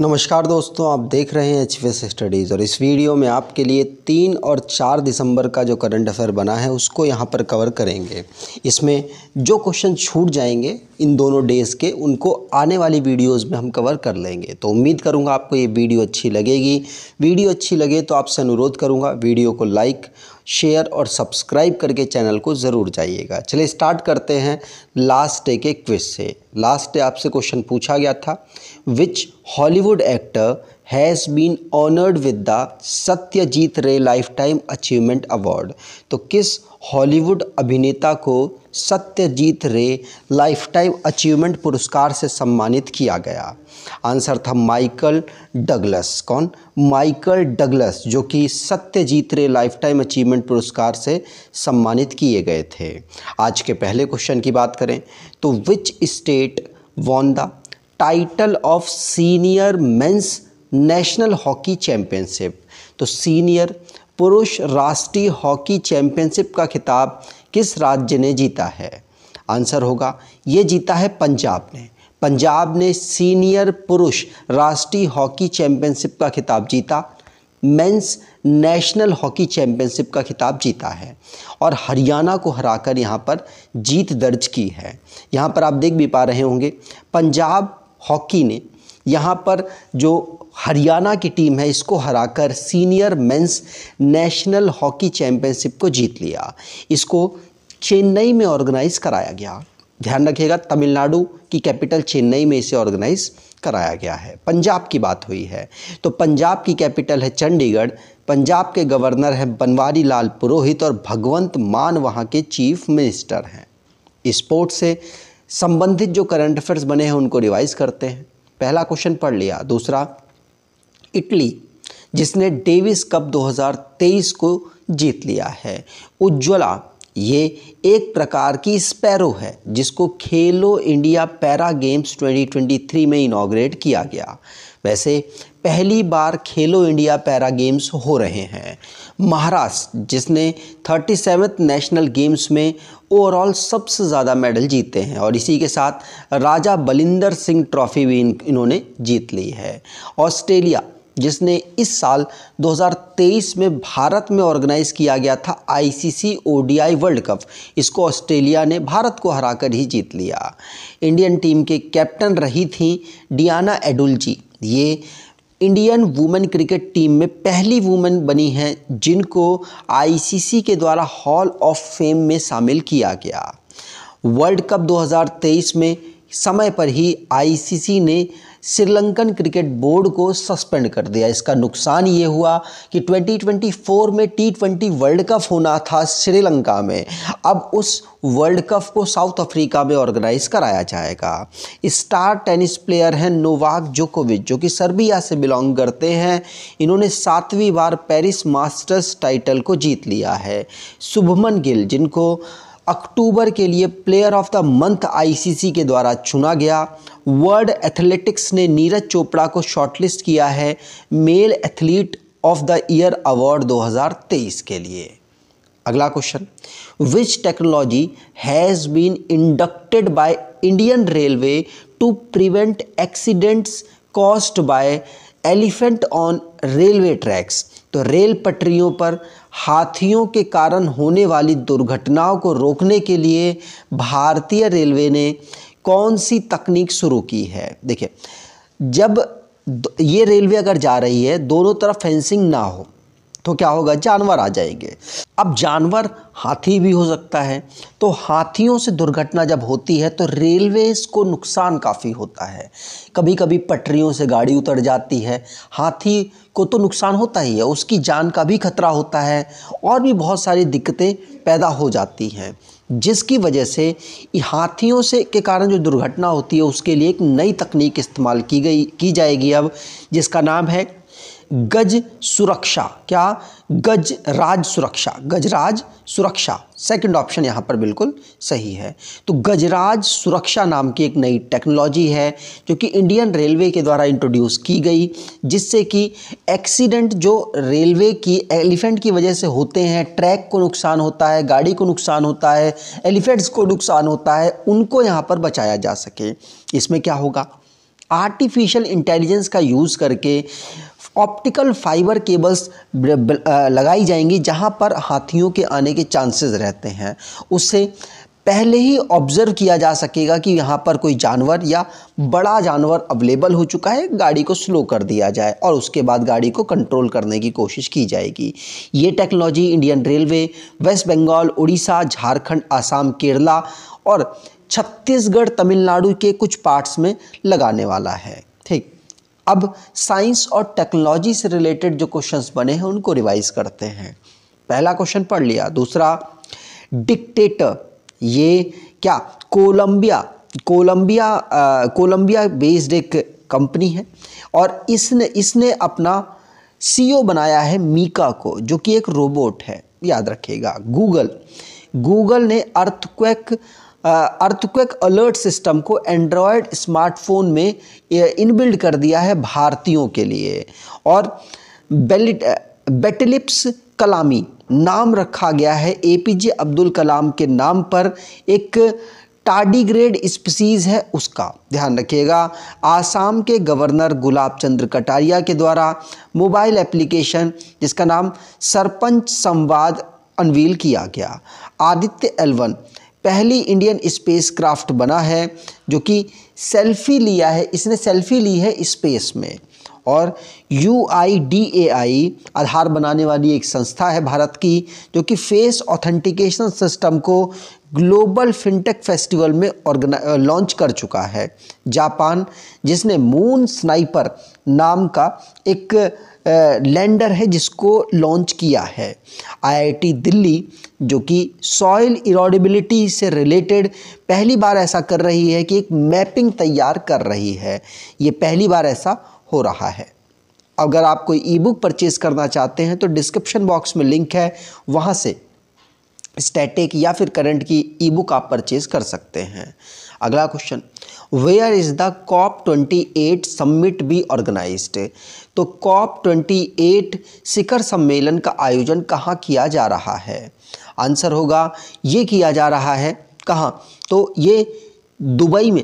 नमस्कार दोस्तों आप देख रहे हैं एच स्टडीज़ और इस वीडियो में आपके लिए तीन और चार दिसंबर का जो करंट अफेयर बना है उसको यहाँ पर कवर करेंगे इसमें जो क्वेश्चन छूट जाएंगे इन दोनों डेज़ के उनको आने वाली वीडियोस में हम कवर कर लेंगे तो उम्मीद करूँगा आपको ये वीडियो अच्छी लगेगी वीडियो अच्छी लगे तो आपसे अनुरोध करूँगा वीडियो को लाइक शेयर और सब्सक्राइब करके चैनल को ज़रूर जाइएगा चलिए स्टार्ट करते हैं लास्ट डे के क्विज से लास्ट डे आपसे क्वेश्चन पूछा गया था which Hollywood actor has been honoured with the Satyajit Ray life time achievement award तो किस हॉलीवुड अभिनेता को Satyajit Ray life time achievement पुरस्कार से सम्मानित किया गया आंसर था माइकल डगलस कौन माइकल डगलस जो कि Satyajit Ray life time achievement पुरस्कार से सम्मानित किए गए थे आज के पहले क्वेश्चन की बात करें तो which state won the title of senior men's national hockey championship तो सीनियर पुरुष राष्ट्रीय हॉकी चैम्पियनशिप का खिताब किस राज्य ने जीता है आंसर होगा ये जीता है पंजाब ने पंजाब ने सीनियर पुरुष राष्ट्रीय हॉकी चैम्पियनशिप का खिताब जीता मेंस नेशनल हॉकी चैम्पियनशिप का खिताब जीता है और हरियाणा को हराकर यहाँ पर जीत दर्ज की है यहाँ पर आप देख भी पा रहे होंगे पंजाब हॉकी ने यहाँ पर जो हरियाणा की टीम है इसको हराकर senior men's national hockey championship को जीत लिया इसको चेन्नई में ऑर्गेनाइज कराया गया ध्यान रखिएगा तमिलनाडु की कैपिटल चेन्नई में इसे ऑर्गेनाइज कराया गया है पंजाब की बात हुई है तो पंजाब की कैपिटल है चंडीगढ़ पंजाब के गवर्नर हैं बनवारी लाल पुरोहित और भगवंत मान वहाँ के चीफ मिनिस्टर हैं स्पोर्ट्स से संबंधित जो करंट अफेयर्स बने हैं उनको रिवाइज करते हैं पहला क्वेश्चन पढ़ लिया दूसरा इटली जिसने डेविस कप 2023 को जीत लिया है उज्ज्वला ये एक प्रकार की स्पैरो है जिसको खेलो इंडिया पैरा गेम्स 2023 में इनाग्रेट किया गया वैसे पहली बार खेलो इंडिया पैरा गेम्स हो रहे हैं महाराष्ट्र जिसने थर्टी सेवन्थ नेशनल गेम्स में ओवरऑल सबसे ज़्यादा मेडल जीते हैं और इसी के साथ राजा बलिंदर सिंह ट्रॉफी भी इन, इन्होंने जीत ली है ऑस्ट्रेलिया जिसने इस साल 2023 में भारत में ऑर्गेनाइज किया गया था आईसीसी ओडीआई वर्ल्ड कप इसको ऑस्ट्रेलिया ने भारत को हराकर ही जीत लिया इंडियन टीम के कैप्टन रही थी डियाना एडुलजी ये इंडियन वुमेन क्रिकेट टीम में पहली वुमेन बनी हैं जिनको आईसीसी के द्वारा हॉल ऑफ फेम में शामिल किया गया वर्ल्ड कप 2023 में समय पर ही आईसीसी ने श्रीलंकन क्रिकेट बोर्ड को सस्पेंड कर दिया इसका नुकसान ये हुआ कि 2024 में टी ट्वेंटी वर्ल्ड कप होना था श्रीलंका में अब उस वर्ल्ड कप को साउथ अफ्रीका में ऑर्गेनाइज कराया जाएगा स्टार टेनिस प्लेयर हैं नोवाक जोकोविच जो कि सर्बिया से बिलोंग करते हैं इन्होंने सातवीं बार पेरिस मास्टर्स टाइटल को जीत लिया है शुभमन गिल जिनको अक्टूबर के लिए player of the month ICC के द्वारा चुना गया वर्ल्ड एथलेटिक्स ने नीरज चोपड़ा को शॉर्टलिस्ट किया है male athlete of the year award 2023 के लिए अगला question which technology has been inducted by Indian railway to prevent accidents caused by elephant on railway tracks तो रेल पटरियों पर हाथियों के कारण होने वाली दुर्घटनाओं को रोकने के लिए भारतीय रेलवे ने कौन सी तकनीक शुरू की है देखिए जब ये रेलवे अगर जा रही है दोनों तरफ फेंसिंग ना हो तो क्या होगा जानवर आ जाएंगे अब जानवर हाथी भी हो सकता है तो हाथियों से दुर्घटना जब होती है तो रेलवेज को नुकसान काफ़ी होता है कभी कभी पटरियों से गाड़ी उतर जाती है हाथी को तो नुकसान होता ही है उसकी जान का भी खतरा होता है और भी बहुत सारी दिक्कतें पैदा हो जाती हैं जिसकी वजह से हाथियों से के कारण जो दुर्घटना होती है उसके लिए एक नई तकनीक इस्तेमाल की गई की जाएगी अब जिसका नाम है गज सुरक्षा क्या गज राज सुरक्षा गजराज सुरक्षा सेकंड ऑप्शन यहाँ पर बिल्कुल सही है तो गजराज सुरक्षा नाम की एक नई टेक्नोलॉजी है जो कि इंडियन रेलवे के द्वारा इंट्रोड्यूस की गई जिससे कि एक्सीडेंट जो रेलवे की एलिफेंट की वजह से होते हैं ट्रैक को नुकसान होता है गाड़ी को नुकसान होता है एलिफेंट्स को नुकसान होता है उनको यहाँ पर बचाया जा सके इसमें क्या होगा आर्टिफिशियल इंटेलिजेंस का यूज़ करके ऑप्टिकल फाइबर केबल्स लगाई जाएंगी जहां पर हाथियों के आने के चांसेस रहते हैं उससे पहले ही ऑब्जर्व किया जा सकेगा कि यहाँ पर कोई जानवर या बड़ा जानवर अवेलेबल हो चुका है गाड़ी को स्लो कर दिया जाए और उसके बाद गाड़ी को कंट्रोल करने की कोशिश की जाएगी ये technology Indian railway West Bengal Orissa Jharkhand Assam Kerala और छत्तीसगढ़ तमिलनाडु के कुछ पार्ट्स में लगाने वाला है अब साइंस और टेक्नोलॉजी से रिलेटेड जो क्वेश्चंस बने हैं उनको रिवाइज करते हैं पहला क्वेश्चन पढ़ लिया दूसरा डिक्टेटर ये क्या कोलंबिया कोलंबिया कोलंबिया बेस्ड एक कंपनी है और इसने इसने अपना सीईओ e बनाया है मीका को जो कि एक रोबोट है याद रखिएगा गूगल गूगल ने अर्थक्वेक अर्थक्वेक अलर्ट सिस्टम को एंड्रॉयड स्मार्टफोन में इनबिल्ड कर दिया है भारतीयों के लिए और बेलिट बेटलिप्स कलामी नाम रखा गया है एपीजे अब्दुल कलाम के नाम पर एक टाडीग्रेड स्पीसीज है उसका ध्यान रखिएगा आसाम के गवर्नर गुलाब चंद्र कटारिया के द्वारा मोबाइल एप्लीकेशन जिसका नाम सरपंच संवाद अनवील किया गया आदित्य एलवन पहली इंडियन स्पेस क्राफ्ट बना है जो कि सेल्फी लिया है इसने सेल्फी ली है स्पेस में और यू आई डी ए आई आधार बनाने वाली एक संस्था है भारत की जो कि फेस ऑथेंटिकेशन सिस्टम को ग्लोबल फिनटेक फेस्टिवल में लॉन्च कर चुका है जापान जिसने मून स्नाइपर नाम का एक लैंडर है जिसको लॉन्च किया है आईआईटी दिल्ली जो कि सॉइल इरोडेबिलिटी से रिलेटेड पहली बार ऐसा कर रही है कि एक मैपिंग तैयार कर रही है ये पहली बार ऐसा हो रहा है अगर आप कोई ई बुक परचेज़ करना चाहते हैं तो डिस्क्रिप्शन बॉक्स में लिंक है वहाँ से स्टैटिक या फिर करंट की ई बुक आप परचेज कर सकते हैं अगला question where is the COP twenty eight summit be organise तो कॉप ट्वेंटी एट शिखर सम्मेलन का आयोजन कहाँ किया जा रहा है आंसर होगा ये किया जा रहा है कहाँ तो ये दुबई में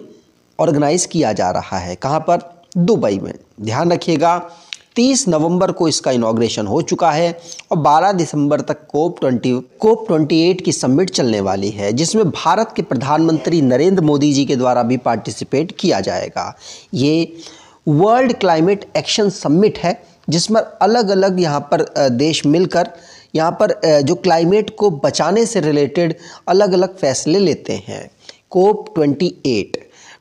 ऑर्गेनाइज किया जा रहा है कहाँ पर दुबई में ध्यान रखिएगा 30 नवंबर को इसका इनाग्रेशन हो चुका है और 12 दिसंबर तक कोप 20 कोप 28 की समिट चलने वाली है जिसमें भारत के प्रधानमंत्री नरेंद्र मोदी जी के द्वारा भी पार्टिसिपेट किया जाएगा ये वर्ल्ड क्लाइमेट एक्शन समिट है जिसमें अलग अलग यहाँ पर देश मिलकर यहाँ पर जो क्लाइमेट को बचाने से रिलेटेड अलग अलग फैसले लेते हैं COP twenty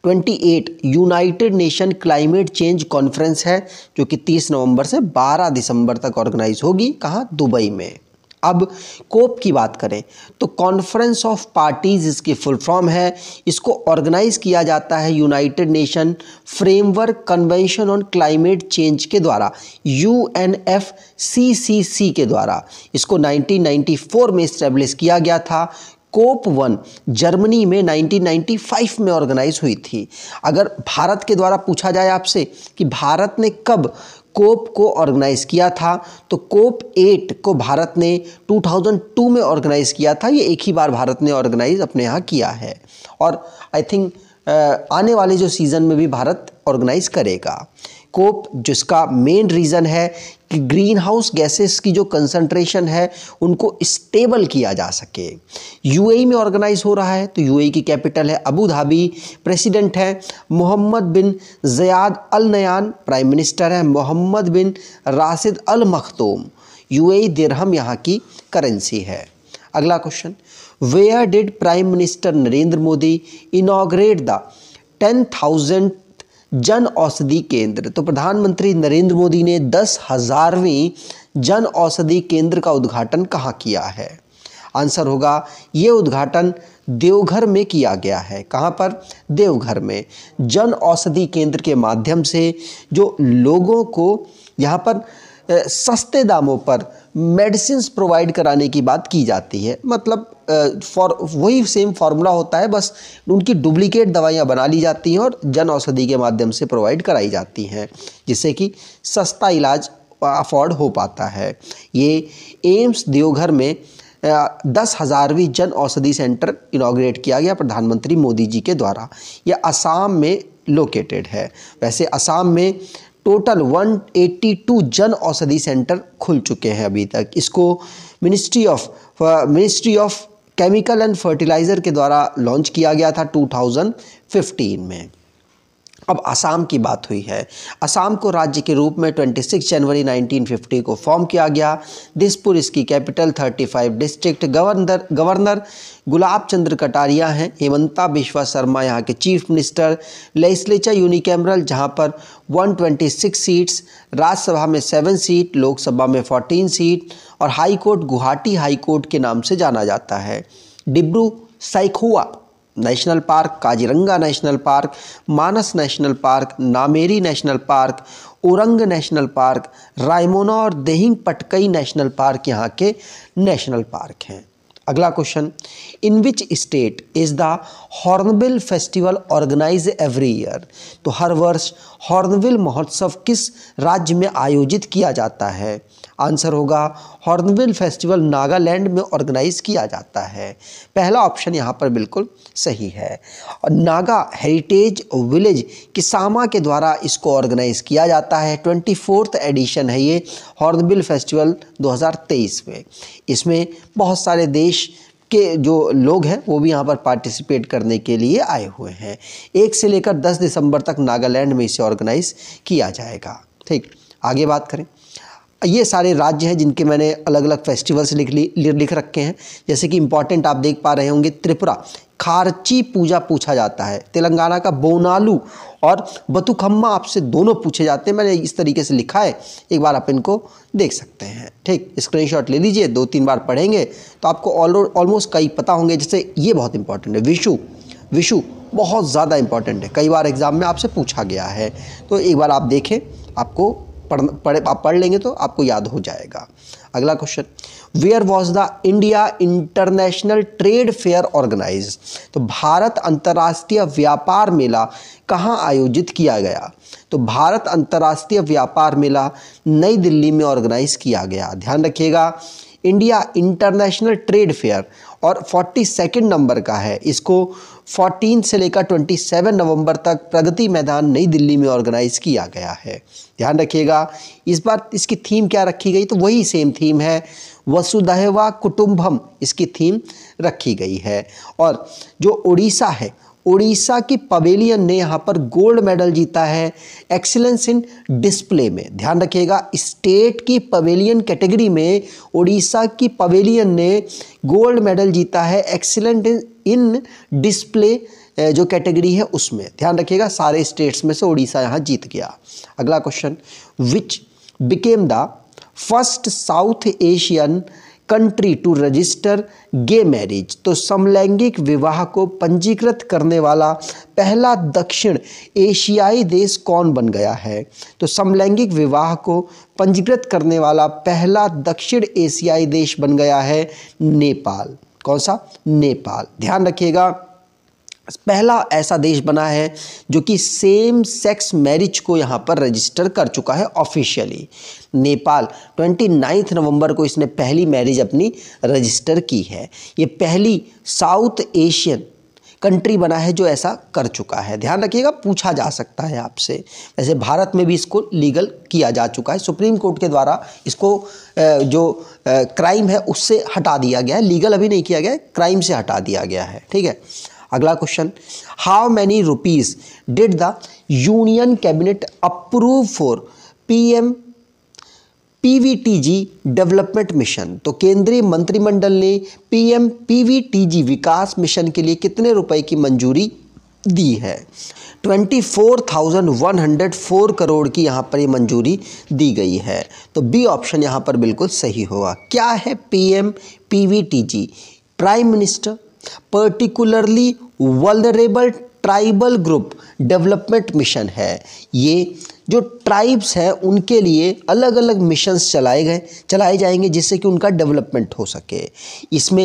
28 United Nation climate change conference है जो कि 30 नवंबर से 12 दिसंबर तक ऑर्गेनाइज होगी कहाँ दुबई में अब कोप की बात करें तो कॉन्फ्रेंस ऑफ पार्टीज इसकी फुल फॉर्म है इसको ऑर्गेनाइज किया जाता है United Nation framework convention on climate change के द्वारा U N F C C C के द्वारा इसको 1994 में इस्टेब्लिश किया गया था कोप वन जर्मनी में 1995 में ऑर्गेनाइज हुई थी अगर भारत के द्वारा पूछा जाए आपसे कि भारत ने कब कोप को ऑर्गेनाइज़ किया था तो कोप एट को भारत ने 2002 में ऑर्गेनाइज़ किया था ये एक ही बार भारत ने ऑर्गेनाइज़ अपने यहाँ किया है और आई थिंक आने वाले जो सीज़न में भी भारत ऑर्गेनाइज़ करेगा स्कोप जिसका मेन रीज़न है कि ग्रीन हाउस गैसेस की जो कंसंट्रेशन है उनको स्टेबल किया जा सके यूएई e में ऑर्गेनाइज हो रहा है तो यूएई e की कैपिटल है अबू धाबी प्रेसिडेंट है Mohammed bin Zayed Al Nahyan prime minister हैं Mohammed bin Rashid Al Maktoum UAE dirham यहाँ की करेंसी है अगला question where did prime minister Narendra Modi inaugurate the ten thousand Jan Aushadhi केंद्र तो प्रधानमंत्री नरेंद्र मोदी ने दस हज़ारवीं जन औषधि केंद्र का उद्घाटन कहाँ किया है आंसर होगा ये उद्घाटन देवघर में किया गया है कहाँ पर देवघर में जन औषधि केंद्र के माध्यम से जो लोगों को यहाँ पर सस्ते दामों पर मेडिसिन प्रोवाइड कराने की बात की जाती है मतलब फॉर वही सेम फार्मूला होता है बस उनकी डुप्लीकेट दवाइयाँ बना ली जाती हैं और जन औषधि के माध्यम से प्रोवाइड कराई जाती हैं जिससे कि सस्ता इलाज अफोर्ड हो पाता है ये एम्स देवघर में दस हज़ारवीं जन औषधि सेंटर इनाग्रेट किया गया प्रधानमंत्री मोदी जी के द्वारा यह असम में लोकेटेड है वैसे असम में टोटल 182 जन औषधि सेंटर खुल चुके हैं अभी तक इसको ministry of ministry of chemical and fertiliser के द्वारा लॉन्च किया गया था 2015 में अब असम की बात हुई है असम को राज्य के रूप में 26 जनवरी 1950 को फॉर्म किया गया दिसपुर इसकी capital 35 district governor governor Gulab Chandra Kataria हैं हेमंता बिश्वा शर्मा यहाँ के चीफ मिनिस्टर लेस्लेचर यूनिकैमरल जहाँ पर 126 सीट्स राज्यसभा में 7 सीट लोकसभा में 14 सीट और हाईकोर्ट गुवाहाटी हाईकोर्ट के नाम से जाना जाता है Dibru Saikhowa national park Kaziranga national park Manas national park Nameri national park Orang national park Raimona और देहिंग पटकई नेशनल पार्क यहाँ के नेशनल पार्क हैं अगला question in which state is the hornbill festival organise every year तो हर वर्ष हॉर्नविल महोत्सव किस राज्य में आयोजित किया जाता है आंसर होगा हॉर्नविल फेस्टिवल नागालैंड में ऑर्गेनाइज किया जाता है पहला ऑप्शन यहाँ पर बिल्कुल सही है और नागा हेरिटेज विलेज किसामा के द्वारा इसको ऑर्गेनाइज किया जाता है ट्वेंटी फोर्थ एडिशन है ये हॉर्नबिल फेस्टिवल 2023 में इसमें बहुत सारे देश के जो लोग हैं वो भी यहाँ पर पार्टिसिपेट करने के लिए आए हुए हैं एक से लेकर दस दिसंबर तक नागालैंड में इसे ऑर्गेनाइज किया जाएगा ठीक आगे बात करें ये सारे राज्य हैं जिनके मैंने अलग अलग फेस्टिवल्स लिख ली लिख रखे हैं जैसे कि इंपॉर्टेंट आप देख पा रहे होंगे त्रिपुरा खारची पूजा पूछा जाता है तेलंगाना का बोनालू और बतुखम्मा आपसे दोनों पूछे जाते हैं मैंने इस तरीके से लिखा है एक बार आप इनको देख सकते हैं ठीक स्क्रीनशॉट ले लीजिए दो तीन बार पढ़ेंगे तो आपको ऑलमोस्ट कई पता होंगे जैसे ये बहुत इंपॉर्टेंट है विशु विशु बहुत ज़्यादा इंपॉर्टेंट है कई बार एग्ज़ाम में आपसे पूछा गया है तो एक बार आप देखें आपको पढ़ पढ़ आप पढ़ लेंगे तो आपको याद हो जाएगा अगला question where was the India international trade fair organise तो भारत अंतर्राष्ट्रीय व्यापार मेला कहाँ आयोजित किया गया तो भारत अंतर्राष्ट्रीय व्यापार मेला नई दिल्ली में ऑर्गेनाइज किया गया ध्यान रखिएगा इंडिया इंटरनेशनल ट्रेड फेयर और फोर्टी सेकेंड नंबर का है इसको फोर्टीन से लेकर ट्वेंटी सेवन नवंबर तक प्रगति मैदान नई दिल्ली में ऑर्गेनाइज किया गया है ध्यान रखिएगा इस बार इसकी थीम क्या रखी गई तो वही सेम थीम है वसुधैवा कुटुंबम इसकी थीम रखी गई है और जो उड़ीसा है उड़ीसा की पवेलियन ने यहाँ पर गोल्ड मेडल जीता है एक्सीलेंस इन डिस्प्ले में ध्यान रखिएगा स्टेट की पवेलियन कैटेगरी में उड़ीसा की पवेलियन ने गोल्ड मेडल जीता है एक्सीलेंट इन डिस्प्ले जो कैटेगरी है उसमें ध्यान रखिएगा सारे स्टेट्स में से उड़ीसा यहाँ जीत गया अगला question which became the first South Asian country to register gay marriage तो समलैंगिक विवाह को पंजीकृत करने वाला पहला दक्षिण एशियाई देश कौन बन गया है तो समलैंगिक विवाह को पंजीकृत करने वाला पहला दक्षिण एशियाई देश बन गया है नेपाल कौन सा नेपाल ध्यान रखिएगा पहला ऐसा देश बना है जो कि सेम सेक्स मैरिज को यहाँ पर रजिस्टर कर चुका है ऑफिशियली नेपाल ट्वेंटी नाइन्थ नवंबर को इसने पहली मैरिज अपनी रजिस्टर की है ये पहली साउथ एशियन कंट्री बना है जो ऐसा कर चुका है ध्यान रखिएगा पूछा जा सकता है आपसे वैसे भारत में भी इसको लीगल किया जा चुका है सुप्रीम कोर्ट के द्वारा इसको जो क्राइम है उससे हटा दिया गया है लीगल अभी नहीं किया गया है क्राइम से हटा दिया गया है ठीक है अगला question how many rupees did the union cabinet approve for PM PVTG development mission तो केंद्रीय मंत्रिमंडल ने पीएम पीवीटीजी विकास मिशन के लिए कितने रुपए की मंजूरी दी है 24,104 करोड़ की यहाँ पर ये मंजूरी दी गई है तो बी ऑप्शन यहाँ पर बिल्कुल सही होगा क्या है PM PVTG prime minister particularly vulnerable tribal group development mission है ये जो ट्राइब्स हैं उनके लिए अलग अलग मिशंस चलाए गए चलाए जाएंगे जिससे कि उनका डेवलपमेंट हो सके इसमें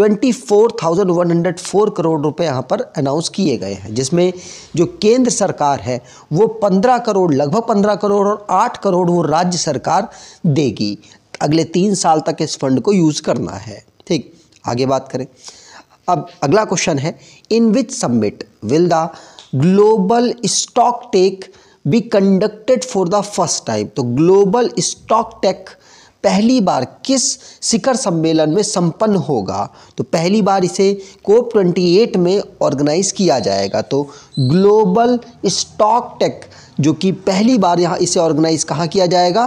24,104 करोड़ रुपए यहाँ पर अनाउंस किए गए हैं जिसमें जो केंद्र सरकार है वो 15 करोड़ लगभग 15 करोड़ और 8 करोड़ वो राज्य सरकार देगी अगले तीन साल तक इस फंड को यूज़ करना है ठीक आगे बात करें अब अगला क्वेश्चन है in which summit will the global stock take be conducted for the first time तो ग्लोबल स्टॉक टेक पहली बार किस शिखर सम्मेलन में संपन्न होगा तो पहली बार इसे कोप ट्वेंटी एट में ऑर्गेनाइज किया जाएगा तो ग्लोबल स्टॉक टेक जो कि पहली बार यहाँ इसे ऑर्गेनाइज कहाँ किया जाएगा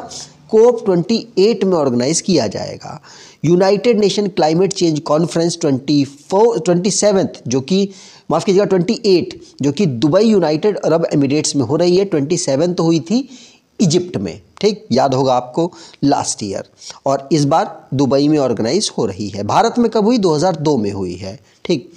कोप ट्वेंटी एट में ऑर्गेनाइज किया जाएगा United Nation climate change conference twenty four twenty seventh जो कि माफ़ कीजिएगा ट्वेंटी एट जो कि दुबई यूनाइटेड अरब एमिरेट्स में हो रही है ट्वेंटी सेवन्थ हुई थी इजिप्ट में ठीक याद होगा आपको लास्ट ईयर और इस बार दुबई में ऑर्गेनाइज हो रही है भारत में कब हुई 2002 में हुई है ठीक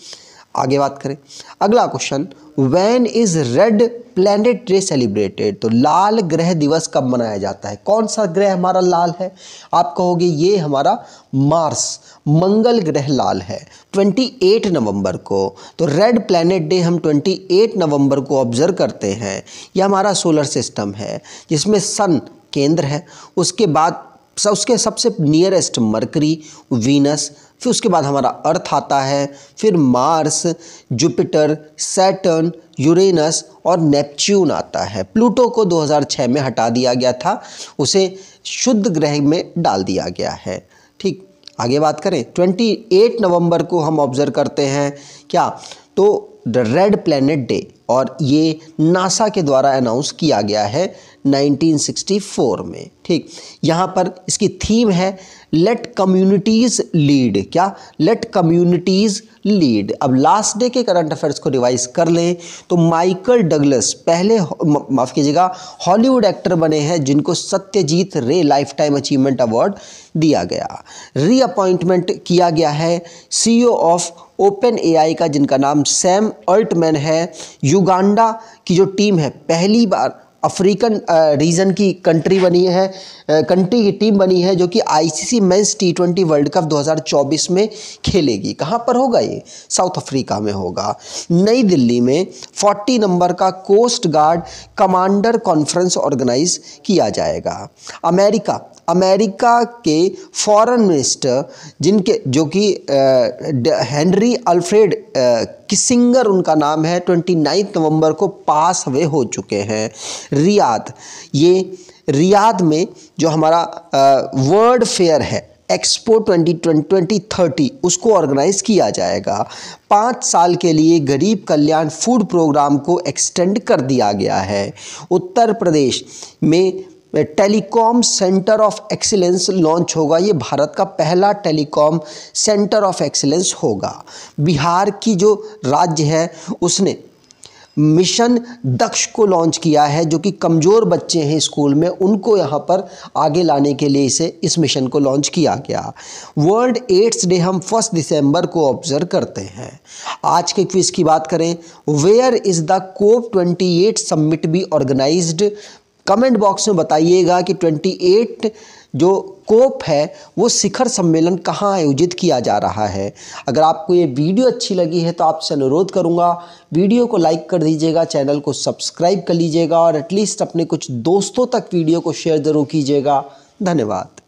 आगे बात करें अगला question when is red planet day celebrated तो लाल ग्रह दिवस कब मनाया जाता है कौन सा ग्रह हमारा लाल है आप कहोगे ये हमारा मार्स मंगल ग्रह लाल है 28 नवंबर को तो रेड प्लैनेट डे हम 28 नवंबर को ऑब्जर्व करते हैं यह हमारा सोलर सिस्टम है जिसमें सन केंद्र है उसके बाद उसके सबसे नियरेस्ट मरकरी वीनस फिर उसके बाद हमारा अर्थ आता है फिर मार्स जुपिटर सैटर्न यूरेनस और नेपच्यून आता है प्लूटो को 2006 में हटा दिया गया था उसे शुद्ध ग्रह में डाल दिया गया है ठीक आगे बात करें 28 नवंबर को हम ऑब्जर्व करते हैं क्या तो द रेड प्लैनेट डे और ये नासा के द्वारा अनाउंस किया गया है 1964 में ठीक यहाँ पर इसकी थीम है लेट कम्युनिटीज लीड क्या लेट कम्युनिटीज लीड अब लास्ट डे के करंट अफेयर्स को रिवाइज कर लें तो माइकल डगलस पहले माफ़ कीजिएगा हॉलीवुड एक्टर बने हैं जिनको Satyajit Ray life time achievement award दिया गया रीअपॉइंटमेंट किया गया है सीईओ ऑफ ओपन एआई का जिनका नाम सैम अल्टमैन है युगांडा की जो टीम है पहली बार अफ्रीकन रीजन की कंट्री बनी है कंट्री की टीम बनी है जो कि ICC men's T twenty world cup 2024 में खेलेगी कहाँ पर होगा ये साउथ अफ्रीका में होगा नई दिल्ली में 40 नंबर का coast guard commander conference organise किया जाएगा अमेरिका अमेरिका के फॉरेन मिनिस्टर जिनके जो कि हेनरी अल्फ्रेड किसिंगर उनका नाम है ट्वेंटी नाइन्थ नवम्बर को पास हुए हो चुके हैं रियाद ये रियाद में जो हमारा वर्ल्ड फेयर है एक्सपो ट्वेंटी ट्वेंटी थर्टी उसको ऑर्गेनाइज किया जाएगा पाँच साल के लिए गरीब कल्याण फूड प्रोग्राम को एक्सटेंड कर दिया गया है उत्तर प्रदेश में telecom centre of excellence launch होगा ये भारत का पहला टेलीकॉम सेंटर ऑफ एक्सीलेंस होगा बिहार की जो राज्य है उसने मिशन दक्ष को लॉन्च किया है जो कि कमज़ोर बच्चे हैं स्कूल में उनको यहाँ पर आगे लाने के लिए इसे इस मिशन को लॉन्च किया गया वर्ल्ड एड्स डे हम फर्स्ट दिसंबर को ऑब्जर्व करते हैं आज के क्विज की बात करें where is the COP 28 summit be organised comment box में बताइएगा कि 28 जो कोप है वो शिखर सम्मेलन कहाँ आयोजित किया जा रहा है अगर आपको ये वीडियो अच्छी लगी है तो आपसे अनुरोध करूँगा वीडियो को लाइक कर दीजिएगा चैनल को सब्सक्राइब कर लीजिएगा और एटलीस्ट अपने कुछ दोस्तों तक वीडियो को शेयर ज़रूर कीजिएगा धन्यवाद